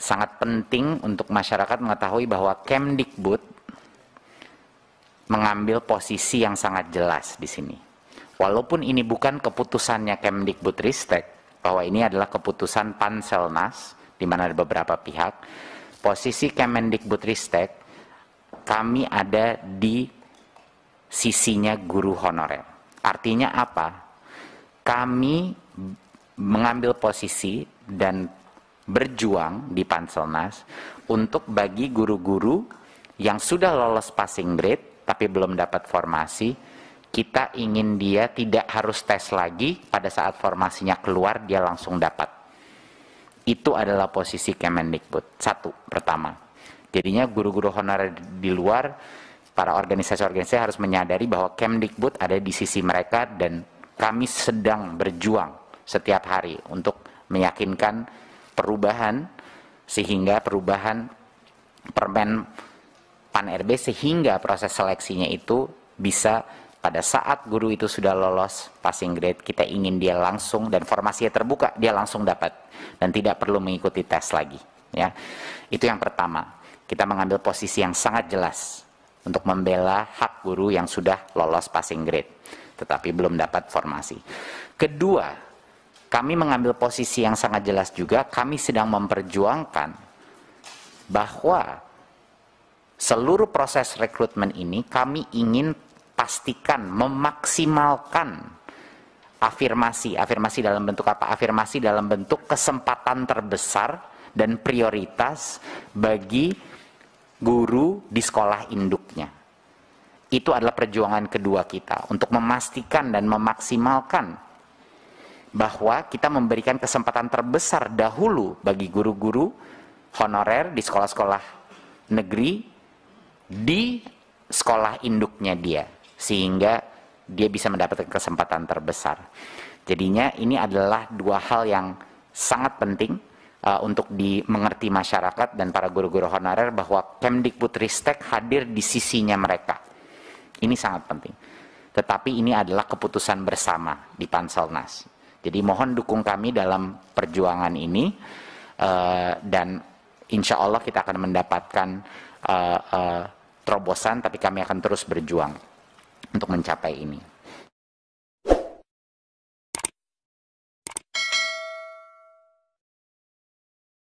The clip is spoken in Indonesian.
sangat penting untuk masyarakat mengetahui bahwa Kemdikbud mengambil posisi yang sangat jelas di sini. Walaupun ini bukan keputusannya Kemdikbud Ristek, bahwa ini adalah keputusan Panselnas, di mana ada beberapa pihak, posisi Kemendikbud Ristek, kami ada di sisinya guru honorer. Artinya apa? Kami mengambil posisi dan berjuang di Panselnas untuk bagi guru-guru yang sudah lolos passing grade tapi belum dapat formasi, kita ingin dia tidak harus tes lagi pada saat formasinya keluar dia langsung dapat. Itu adalah posisi Kemendikbud. Satu, pertama. Jadinya guru-guru honorer di luar, para organisasi-organisasi harus menyadari bahwa Kemendikbud ada di sisi mereka dan kami sedang berjuang setiap hari untuk meyakinkan perubahan sehingga perubahan permen pan RB sehingga proses seleksinya itu bisa pada saat guru itu sudah lolos passing grade kita ingin dia langsung dan formasinya terbuka dia langsung dapat dan tidak perlu mengikuti tes lagi ya itu yang pertama kita mengambil posisi yang sangat jelas untuk membela hak guru yang sudah lolos passing grade tetapi belum dapat formasi kedua kami mengambil posisi yang sangat jelas juga, kami sedang memperjuangkan bahwa seluruh proses rekrutmen ini kami ingin pastikan memaksimalkan afirmasi. Afirmasi dalam bentuk apa? Afirmasi dalam bentuk kesempatan terbesar dan prioritas bagi guru di sekolah induknya. Itu adalah perjuangan kedua kita untuk memastikan dan memaksimalkan bahwa kita memberikan kesempatan terbesar dahulu bagi guru-guru honorer di sekolah-sekolah negeri di sekolah induknya dia sehingga dia bisa mendapatkan kesempatan terbesar. Jadinya ini adalah dua hal yang sangat penting uh, untuk dimengerti masyarakat dan para guru-guru honorer bahwa Kemdikbudristek hadir di sisinya mereka. Ini sangat penting. Tetapi ini adalah keputusan bersama di Panselnas. Jadi mohon dukung kami dalam perjuangan ini eh, dan insya Allah kita akan mendapatkan eh, eh, terobosan, tapi kami akan terus berjuang untuk mencapai ini.